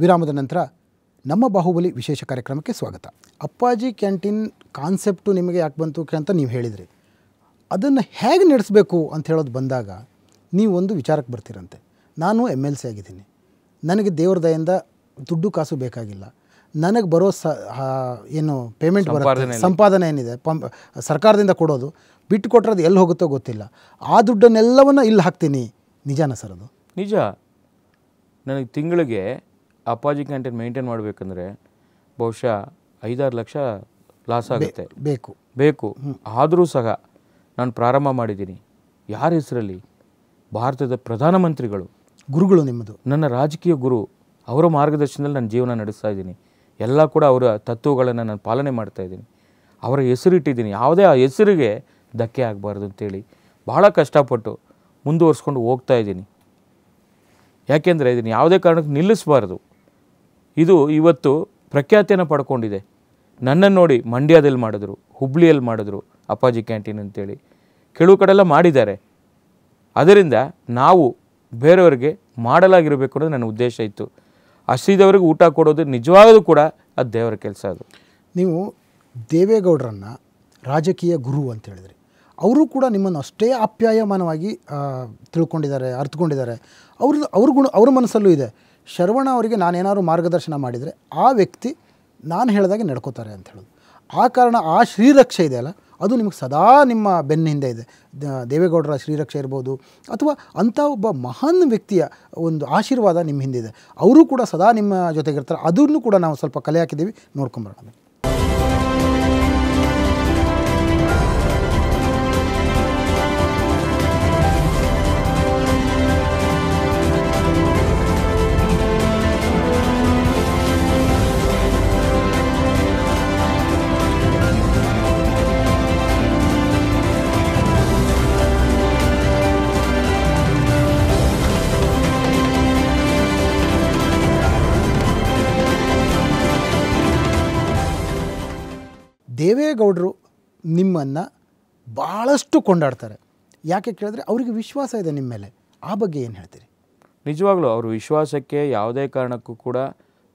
ವಿರಾಮದ ನಂತರ ನಮ್ಮ ಬಾಹುಬಲಿ ವಿಶೇಷ ಕಾರ್ಯಕ್ರಮಕ್ಕೆ ಸ್ವಾಗತ ಅಪ್ಪಾಜಿ ಕ್ಯಾಂಟೀನ್ ಕಾನ್ಸೆಪ್ಟು ನಿಮಗೆ ಯಾಕೆ ಬಂತು ಅಂತ ನೀವು ಹೇಳಿದಿರಿ ಅದನ್ನು ಹೇಗೆ ನಡೆಸಬೇಕು ಅಂತ ಹೇಳೋದು ಬಂದಾಗ ನೀವು ಒಂದು ವಿಚಾರಕ್ಕೆ ಬರ್ತೀರಂತೆ ನಾನು ಎಮ್ ಎಲ್ ಸಿ ಆಗಿದ್ದೀನಿ ನನಗೆ ದೇವ್ರ ದಯಿಂದ ದುಡ್ಡು ಕಾಸು ಬೇಕಾಗಿಲ್ಲ ನನಗೆ ಬರೋ ಸ ಏನು ಪೇಮೆಂಟ್ ಬರುತ್ತೆ ಸಂಪಾದನೆ ಏನಿದೆ ಪಂಪ್ ಸರ್ಕಾರದಿಂದ ಕೊಡೋದು ಬಿಟ್ಟು ಕೊಟ್ಟರೆ ಅದು ಎಲ್ಲಿ ಹೋಗುತ್ತೋ ಗೊತ್ತಿಲ್ಲ ಆ ದುಡ್ಡನ್ನೆಲ್ಲವನ್ನು ಇಲ್ಲಿ ಹಾಕ್ತೀನಿ ನಿಜಾನ ಸರ್ ಅದು ನಿಜ ನನಗೆ ತಿಂಗಳಿಗೆ ಅಪಾಜಿ ಕ್ಯಾಂಟೀನ್ ಮೇಂಟೈನ್ ಮಾಡಬೇಕಂದ್ರೆ ಬಹುಶಃ ಐದಾರು ಲಕ್ಷ ಲಾಸ್ ಆಗುತ್ತೆ ಬೇಕು ಬೇಕು ಆದರೂ ಸಹ ನಾನು ಪ್ರಾರಂಭ ಮಾಡಿದ್ದೀನಿ ಯಾರ ಹೆಸರಲ್ಲಿ ಭಾರತದ ಪ್ರಧಾನಮಂತ್ರಿಗಳು ಗುರುಗಳು ನಿಮ್ಮದು ನನ್ನ ರಾಜಕೀಯ ಗುರು ಅವರ ಮಾರ್ಗದರ್ಶನದಲ್ಲಿ ನಾನು ಜೀವನ ನಡೆಸ್ತಾ ಇದ್ದೀನಿ ಎಲ್ಲ ಕೂಡ ಅವರ ತತ್ವಗಳನ್ನು ನಾನು ಪಾಲನೆ ಮಾಡ್ತಾ ಇದ್ದೀನಿ ಅವರ ಹೆಸರಿಟ್ಟಿದ್ದೀನಿ ಯಾವುದೇ ಆ ಹೆಸರಿಗೆ ಧಕ್ಕೆ ಆಗಬಾರ್ದು ಅಂತೇಳಿ ಭಾಳ ಕಷ್ಟಪಟ್ಟು ಮುಂದುವರಿಸ್ಕೊಂಡು ಹೋಗ್ತಾ ಇದ್ದೀನಿ ಯಾಕೆಂದರೆ ಇದನ್ನು ಯಾವುದೇ ಕಾರಣಕ್ಕೆ ನಿಲ್ಲಿಸಬಾರ್ದು ಇದು ಇವತ್ತು ಪ್ರಖ್ಯಾತಿಯನ್ನು ಪಡ್ಕೊಂಡಿದೆ ನನ್ನನ್ನು ನೋಡಿ ಮಂಡ್ಯದಲ್ಲಿ ಮಾಡಿದ್ರು ಹುಬ್ಳಿಯಲ್ಲಿ ಮಾಡಿದ್ರು ಅಪ್ಪಾಜಿ ಕ್ಯಾಂಟೀನ್ ಅಂತೇಳಿ ಕೆಲವು ಕಡೆಲ್ಲ ಮಾಡಿದ್ದಾರೆ ಅದರಿಂದ ನಾವು ಬೇರೆಯವರಿಗೆ ಮಾಡಲಾಗಿರಬೇಕು ಅನ್ನೋದು ನನ್ನ ಉದ್ದೇಶ ಇತ್ತು ಹಸಿದವ್ರಿಗೆ ಊಟ ಕೊಡೋದು ನಿಜವಾಗಲೂ ಕೂಡ ಅದು ದೇವರ ಕೆಲಸ ಅದು ನೀವು ದೇವೇಗೌಡರನ್ನು ರಾಜಕೀಯ ಗುರು ಅಂತ ಹೇಳಿದ್ರಿ ಅವರು ಕೂಡ ನಿಮ್ಮನ್ನು ಅಷ್ಟೇ ಅಪ್ಯಾಯಮಾನವಾಗಿ ತಿಳ್ಕೊಂಡಿದ್ದಾರೆ ಅರ್ಥಕೊಂಡಿದ್ದಾರೆ ಅವ್ರದ್ದು ಅವ್ರ ಗುಣ ಅವ್ರ ಮನಸ್ಸಲ್ಲೂ ಇದೆ ಶರವಣ ಅವರಿಗೆ ನಾನೇನಾದ್ರು ಮಾರ್ಗದರ್ಶನ ಮಾಡಿದರೆ ಆ ವ್ಯಕ್ತಿ ನಾನು ಹೇಳಿದಾಗೆ ನಡ್ಕೋತಾರೆ ಅಂತ ಹೇಳೋದು ಆ ಕಾರಣ ಆ ಶ್ರೀರಕ್ಷೆ ಅಲ್ಲ ಅದು ನಿಮಗೆ ಸದಾ ನಿಮ್ಮ ಬೆನ್ನ ಹಿಂದೆ ಇದೆ ದೇವೇಗೌಡರ ಶ್ರೀರಕ್ಷೆ ಇರ್ಬೋದು ಅಥವಾ ಅಂಥ ಒಬ್ಬ ಮಹಾನ್ ವ್ಯಕ್ತಿಯ ಒಂದು ಆಶೀರ್ವಾದ ನಿಮ್ಮ ಹಿಂದಿದೆ ಅವರು ಕೂಡ ಸದಾ ನಿಮ್ಮ ಜೊತೆಗಿರ್ತಾರೆ ಅದನ್ನು ಕೂಡ ನಾವು ಸ್ವಲ್ಪ ಕಲೆ ಹಾಕಿದ್ದೀವಿ ನೋಡ್ಕೊಂಬರೋಣ ದೇವೇಗೌಡರು ನಿಮ್ಮನ್ನು ಭಾಳಷ್ಟು ಕೊಂಡಾಡ್ತಾರೆ ಯಾಕೆ ಕೇಳಿದ್ರೆ ಅವರಿಗೆ ವಿಶ್ವಾಸ ಇದೆ ನಿಮ್ಮ ಮೇಲೆ ಆ ಬಗ್ಗೆ ಏನು ಹೇಳ್ತೀರಿ ನಿಜವಾಗ್ಲೂ ಅವ್ರ ವಿಶ್ವಾಸಕ್ಕೆ ಯಾವುದೇ ಕಾರಣಕ್ಕೂ ಕೂಡ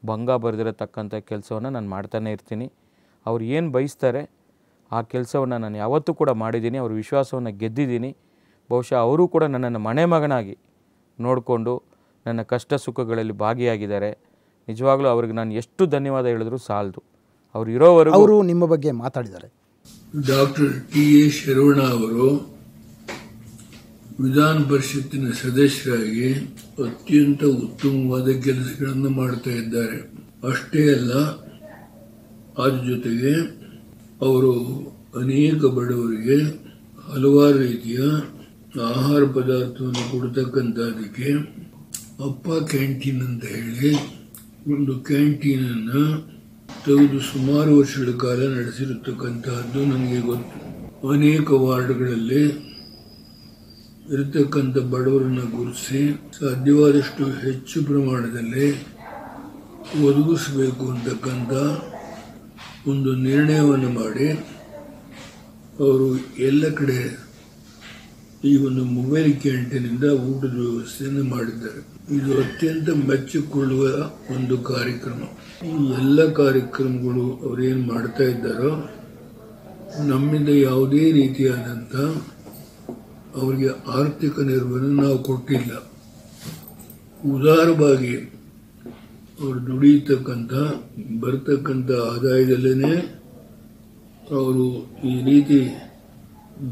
ಭಂಗ ಬರೆದಿರತಕ್ಕಂಥ ಕೆಲಸವನ್ನು ನಾನು ಮಾಡ್ತಾನೆ ಇರ್ತೀನಿ ಅವ್ರು ಏನು ಬಯಸ್ತಾರೆ ಆ ಕೆಲಸವನ್ನು ನಾನು ಯಾವತ್ತೂ ಕೂಡ ಮಾಡಿದ್ದೀನಿ ಅವ್ರ ವಿಶ್ವಾಸವನ್ನು ಗೆದ್ದಿದ್ದೀನಿ ಬಹುಶಃ ಅವರು ಕೂಡ ನನ್ನನ್ನು ಮನೆ ಮಗನಾಗಿ ನೋಡಿಕೊಂಡು ನನ್ನ ಕಷ್ಟ ಸುಖಗಳಲ್ಲಿ ಭಾಗಿಯಾಗಿದ್ದಾರೆ ನಿಜವಾಗ್ಲೂ ಅವ್ರಿಗೆ ನಾನು ಎಷ್ಟು ಧನ್ಯವಾದ ಹೇಳಿದ್ರೂ ಸಾಲದು ಅವರು ಇರೋವರು ಅವರು ನಿಮ್ಮ ಬಗ್ಗೆ ಮಾತಾಡಿದ್ದಾರೆ ಡಾಕ್ಟರ್ ಟಿ ಎ ಶರವಣ ಅವರು ವಿಧಾನ ಪರಿಷತ್ತಿನ ಸದಸ್ಯರಾಗಿ ಅತ್ಯಂತ ಉತ್ತಮವಾದ ಕೆಲಸಗಳನ್ನು ಮಾಡ್ತಾ ಇದ್ದಾರೆ ಅಷ್ಟೇ ಅಲ್ಲ ಅದ್ರ ಜೊತೆಗೆ ಅವರು ಅನೇಕ ಬಡವರಿಗೆ ಹಲವಾರು ರೀತಿಯ ಆಹಾರ ಪದಾರ್ಥವನ್ನು ಕೊಡ್ತಕ್ಕಂಥದಕ್ಕೆ ಅಪ್ಪ ಕ್ಯಾಂಟೀನ್ ಅಂತ ಹೇಳಿ ಒಂದು ಕ್ಯಾಂಟೀನನ್ನು ತೆಗೆದು ಸುಮಾರು ವರ್ಷಗಳ ಕಾಲ ನಡೆಸಿರತಕ್ಕಂತಹದ್ದು ನನಗೆ ಗೊತ್ತು ಅನೇಕ ವಾರ್ಡ್ಗಳಲ್ಲಿ ಇರತಕ್ಕಂಥ ಬಡವರನ್ನು ಗುರುತಿಸಿ ಸಾಧ್ಯವಾದಷ್ಟು ಹೆಚ್ಚು ಪ್ರಮಾಣದಲ್ಲಿ ಒದಗಿಸಬೇಕು ಅಂತಕ್ಕಂಥ ಒಂದು ನಿರ್ಣಯವನ್ನು ಮಾಡಿ ಅವರು ಎಲ್ಲ ಕಡೆ ಈ ಒಂದು ಮೊಬೈಲ್ ಕ್ಯಾಂಟೀನಿಂದ ಊಟದ ವ್ಯವಸ್ಥೆಯನ್ನು ಮಾಡಿದ್ದಾರೆ ಇದು ಅತ್ಯಂತ ಮೆಚ್ಚಿಕೊಳ್ಳುವ ಒಂದು ಕಾರ್ಯಕ್ರಮ ಈ ಎಲ್ಲ ಕಾರ್ಯಕ್ರಮಗಳು ಅವ್ರೇನು ಮಾಡ್ತಾ ಇದ್ದಾರೋ ನಮ್ಮಿಂದ ಯಾವುದೇ ರೀತಿಯಾದಂಥ ಅವರಿಗೆ ಆರ್ಥಿಕ ನೆರವನ್ನು ನಾವು ಕೊಟ್ಟಿಲ್ಲ ಉದಾರವಾಗಿ ಅವರು ದುಡಿತಕ್ಕಂಥ ಬರ್ತಕ್ಕಂಥ ಆದಾಯದಲ್ಲೇ ಅವರು ಈ ರೀತಿ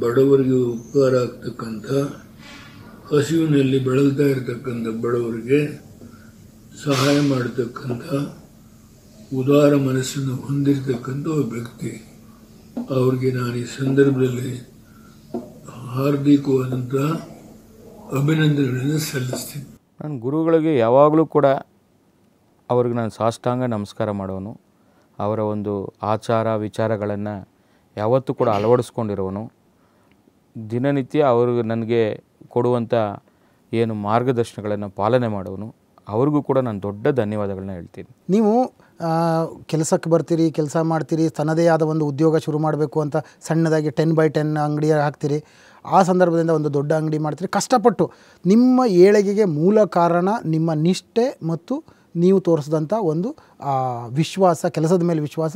ಬಡವರಿಗೆ ಉಪಕಾರ ಆಗ್ತಕ್ಕಂಥ ಹಸಿವಿನಲ್ಲಿ ಬಳಲ್ತಾ ಇರತಕ್ಕಂಥ ಬಡವರಿಗೆ ಸಹಾಯ ಮಾಡತಕ್ಕಂಥ ಉದಾರ ಮನಸ್ಸನ್ನು ಹೊಂದಿರತಕ್ಕಂಥ ವ್ಯಕ್ತಿ ಅವ್ರಿಗೆ ನಾನು ಈ ಸಂದರ್ಭದಲ್ಲಿ ಹಾರ್ದಿಕವಾದಂಥ ಅಭಿನಂದನೆಗಳನ್ನು ಸಲ್ಲಿಸ್ತೀನಿ ನಾನು ಗುರುಗಳಿಗೆ ಯಾವಾಗಲೂ ಕೂಡ ಅವ್ರಿಗೆ ನಾನು ಸಾಷ್ಟಾಂಗ ನಮಸ್ಕಾರ ಮಾಡೋನು ಅವರ ಒಂದು ಆಚಾರ ವಿಚಾರಗಳನ್ನು ಯಾವತ್ತೂ ಕೂಡ ಅಳವಡಿಸ್ಕೊಂಡಿರೋನು ದಿನನಿತ್ಯ ಅವರು ನನಗೆ ಕೊಡುವಂಥ ಏನು ಮಾರ್ಗದರ್ಶನಗಳನ್ನು ಪಾಲನೆ ಮಾಡೋನು ಅವ್ರಿಗೂ ಕೂಡ ನಾನು ದೊಡ್ಡ ಧನ್ಯವಾದಗಳನ್ನ ಹೇಳ್ತೀನಿ ನೀವು ಕೆಲಸಕ್ಕೆ ಬರ್ತೀರಿ ಕೆಲಸ ಮಾಡ್ತೀರಿ ತನ್ನದೇ ಆದ ಒಂದು ಉದ್ಯೋಗ ಶುರು ಮಾಡಬೇಕು ಅಂತ ಸಣ್ಣದಾಗಿ ಟೆನ್ ಬೈ ಟೆನ್ ಅಂಗಡಿ ಹಾಕ್ತೀರಿ ಆ ಸಂದರ್ಭದಿಂದ ಒಂದು ದೊಡ್ಡ ಅಂಗಡಿ ಮಾಡ್ತೀರಿ ಕಷ್ಟಪಟ್ಟು ನಿಮ್ಮ ಏಳಿಗೆಗೆ ಮೂಲ ಕಾರಣ ನಿಮ್ಮ ನಿಷ್ಠೆ ಮತ್ತು ನೀವು ತೋರಿಸಿದಂಥ ಒಂದು ವಿಶ್ವಾಸ ಕೆಲಸದ ಮೇಲೆ ವಿಶ್ವಾಸ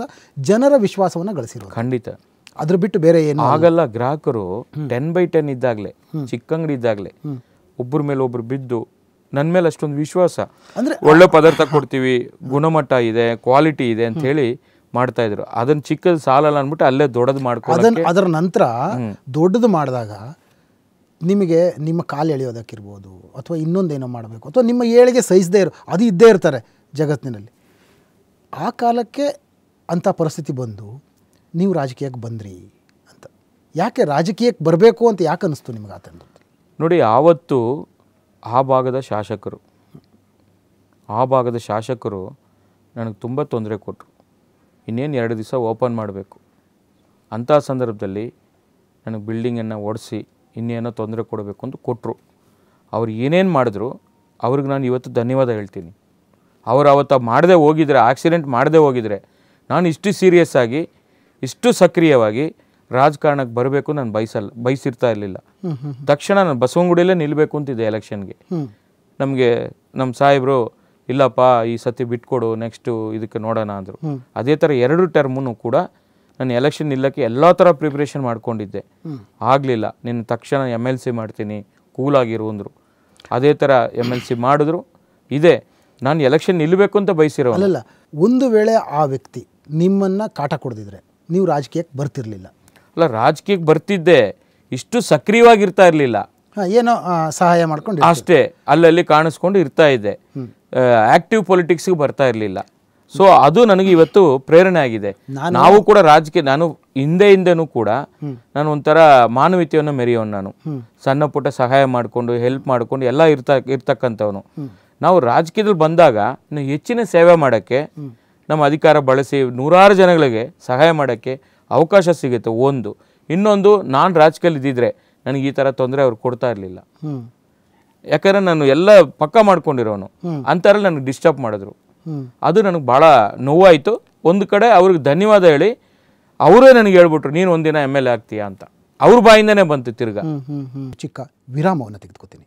ಜನರ ವಿಶ್ವಾಸವನ್ನು ಗಳಿಸಿರೋ ಖಂಡಿತ ಅದ್ರ ಬಿಟ್ಟು ಬೇರೆ ಏನು ಆಗಲ್ಲ ಗ್ರಾಹಕರು ಟೆನ್ ಬೈ ಟೆನ್ ಇದ್ದಾಗಲೇ ಚಿಕ್ಕ ಅಂಗಡಿ ಇದ್ದಾಗಲೇ ಒಬ್ಬರ ಮೇಲೆ ಒಬ್ರು ಬಿದ್ದು ನನ್ನ ಮೇಲೆ ಅಷ್ಟೊಂದು ವಿಶ್ವಾಸ ಅಂದರೆ ಒಳ್ಳೆ ಪದಾರ್ಥ ಕೊಡ್ತೀವಿ ಗುಣಮಟ್ಟ ಇದೆ ಕ್ವಾಲಿಟಿ ಇದೆ ಅಂತ ಹೇಳಿ ಮಾಡ್ತಾ ಇದ್ರು ಅದನ್ನ ಚಿಕ್ಕದು ಸಾಲಲ್ಲ ಅಂದ್ಬಿಟ್ಟು ಅಲ್ಲೇ ದೊಡ್ಡದು ಮಾಡ್ಕೊಂಡು ಅದರ ನಂತರ ದೊಡ್ಡದು ಮಾಡಿದಾಗ ನಿಮಗೆ ನಿಮ್ಮ ಕಾಲು ಎಳೆಯೋದಕ್ಕಿರ್ಬೋದು ಅಥವಾ ಇನ್ನೊಂದೇನೋ ಮಾಡಬೇಕು ಅಥವಾ ನಿಮ್ಮ ಏಳಿಗೆ ಸಹಿಸದೇ ಇರೋ ಅದು ಇದ್ದೇ ಇರ್ತಾರೆ ಜಗತ್ತಿನಲ್ಲಿ ಆ ಕಾಲಕ್ಕೆ ಅಂಥ ಪರಿಸ್ಥಿತಿ ಬಂದು ನೀವು ರಾಜಕೀಯಕ್ಕೆ ಬಂದ್ರಿ ಅಂತ ಯಾಕೆ ರಾಜಕೀಯಕ್ಕೆ ಬರಬೇಕು ಅಂತ ಯಾಕೆ ಅನ್ನಿಸ್ತು ನಿಮಗೆ ಆ ನೋಡಿ ಆವತ್ತು ಆ ಭಾಗದ ಶಾಸಕರು ಆ ಭಾಗದ ಶಾಸಕರು ನನಗೆ ತುಂಬ ತೊಂದರೆ ಕೊಟ್ಟರು ಇನ್ನೇನು ಎರಡು ದಿವಸ ಓಪನ್ ಮಾಡಬೇಕು ಅಂಥ ಸಂದರ್ಭದಲ್ಲಿ ನನಗೆ ಬಿಲ್ಡಿಂಗನ್ನು ಒಡಿಸಿ ಇನ್ನೇನೋ ತೊಂದರೆ ಕೊಡಬೇಕು ಅಂತ ಕೊಟ್ಟರು ಅವ್ರು ಏನೇನು ಮಾಡಿದ್ರು ಅವ್ರಿಗೆ ನಾನು ಇವತ್ತು ಧನ್ಯವಾದ ಹೇಳ್ತೀನಿ ಅವರು ಅವತ್ತು ಮಾಡದೆ ಹೋಗಿದ್ರೆ ಆಕ್ಸಿಡೆಂಟ್ ಮಾಡದೆ ಹೋಗಿದ್ರೆ ನಾನು ಇಷ್ಟು ಸೀರಿಯಸ್ಸಾಗಿ ಇಷ್ಟು ಸಕ್ರಿಯವಾಗಿ ರಾಜಕಾರಣಕ್ಕೆ ಬರಬೇಕು ನಾನು ಬಯಸಲ್ಲ ಬಯಸಿರ್ತಾ ಇರಲಿಲ್ಲ ತಕ್ಷಣ ನಾನು ಬಸವನಗುಡಿಯಲ್ಲೇ ನಿಲ್ಲಬೇಕು ಅಂತಿದ್ದೆ ಎಲೆಕ್ಷನ್ಗೆ ನಮಗೆ ನಮ್ಮ ಸಾಹೇಬರು ಇಲ್ಲಪ್ಪ ಈ ಸತಿ ಬಿಟ್ಕೊಡು ನೆಕ್ಸ್ಟು ಇದಕ್ಕೆ ನೋಡೋಣ ಅಂದರು ಅದೇ ಥರ ಎರಡು ಟರ್ಮುನು ಕೂಡ ನಾನು ಎಲೆಕ್ಷನ್ ನಿಲ್ಲಕ್ಕೆ ಎಲ್ಲ ಥರ ಪ್ರಿಪ್ರೇಷನ್ ಮಾಡ್ಕೊಂಡಿದ್ದೆ ಆಗಲಿಲ್ಲ ನಿನ್ನ ತಕ್ಷಣ ಎಮ್ ಎಲ್ ಸಿ ಮಾಡ್ತೀನಿ ಕೂಲಾಗಿರು ಅಂದರು ಅದೇ ಥರ ಎಮ್ ಎಲ್ ಸಿ ಮಾಡಿದ್ರು ಇದೆ ನಾನು ಎಲೆಕ್ಷನ್ ನಿಲ್ಲಬೇಕು ಅಂತ ಬಯಸಿರೋ ಒಂದು ವೇಳೆ ಆ ವ್ಯಕ್ತಿ ನಿಮ್ಮನ್ನು ಕಾಟ ಕೊಡ್ದಿದ್ರೆ ನೀವು ರಾಜಕೀಯಕ್ಕೆ ಬರ್ತಿರಲಿಲ್ಲ ಅಲ್ಲ ರಾಜಕೀಯಕ್ಕೆ ಬರ್ತಿದ್ದೆ ಇಷ್ಟು ಸಕ್ರಿಯವಾಗಿರ್ತಾ ಇರಲಿಲ್ಲ ಏನೋ ಸಹಾಯ ಮಾಡ್ಕೊಂಡು ಅಷ್ಟೇ ಅಲ್ಲಲ್ಲಿ ಕಾಣಿಸ್ಕೊಂಡು ಇರ್ತಾ ಇದ್ದೆ ಆಕ್ಟಿವ್ ಪೊಲಿಟಿಕ್ಸ್ಗೆ ಬರ್ತಾ ಇರಲಿಲ್ಲ ಸೊ ಅದು ನನಗೆ ಇವತ್ತು ಪ್ರೇರಣೆ ಆಗಿದೆ ನಾವು ಕೂಡ ರಾಜಕೀಯ ನಾನು ಹಿಂದೆ ಹಿಂದೆನೂ ಕೂಡ ನಾನು ಒಂಥರ ಮಾನವೀಯತೆಯನ್ನು ಮೆರೆಯೋನು ನಾನು ಸಣ್ಣ ಪುಟ್ಟ ಸಹಾಯ ಮಾಡಿಕೊಂಡು ಹೆಲ್ಪ್ ಮಾಡಿಕೊಂಡು ಎಲ್ಲ ಇರ್ತಾ ಇರ್ತಕ್ಕಂಥವನು ನಾವು ರಾಜಕೀಯದಲ್ಲಿ ಬಂದಾಗ ಇನ್ನು ಹೆಚ್ಚಿನ ಸೇವೆ ಮಾಡೋಕ್ಕೆ ನಮ್ಮ ಅಧಿಕಾರ ಬಳಸಿ ನೂರಾರು ಜನಗಳಿಗೆ ಸಹಾಯ ಮಾಡೋಕ್ಕೆ ಅವಕಾಶ ಸಿಗುತ್ತೆ ಒಂದು ಇನ್ನೊಂದು ನಾನು ರಾಜಕೀಯಲ್ಲಿ ಇದ್ದಿದ್ರೆ ನನಗೆ ಈ ಥರ ತೊಂದರೆ ಅವ್ರು ಕೊಡ್ತಾ ಇರಲಿಲ್ಲ ಯಾಕಂದರೆ ನಾನು ಎಲ್ಲ ಪಕ್ಕ ಮಾಡ್ಕೊಂಡಿರೋನು ಅಂಥವ್ರಲ್ಲಿ ನನಗೆ ಡಿಸ್ಟರ್ಬ್ ಮಾಡಿದ್ರು ಅದು ನನಗೆ ಭಾಳ ನೋವಾಯಿತು ಒಂದು ಕಡೆ ಅವ್ರಿಗೆ ಧನ್ಯವಾದ ಹೇಳಿ ಅವರೇ ನನಗೆ ಹೇಳ್ಬಿಟ್ರು ನೀನು ಒಂದಿನ ಎಮ್ ಎಲ್ ಎ ಆಗ್ತೀಯಾ ಅಂತ ಅವ್ರ ಬಾಯಿಂದನೇ ಬಂತು ತಿರ್ಗಾ ಚಿಕ್ಕ ವಿರಾಮವನ್ನು ತೆಗೆದುಕೊತೀನಿ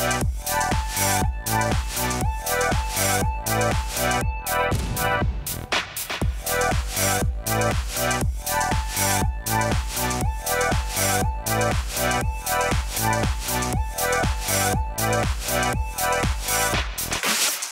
Bye.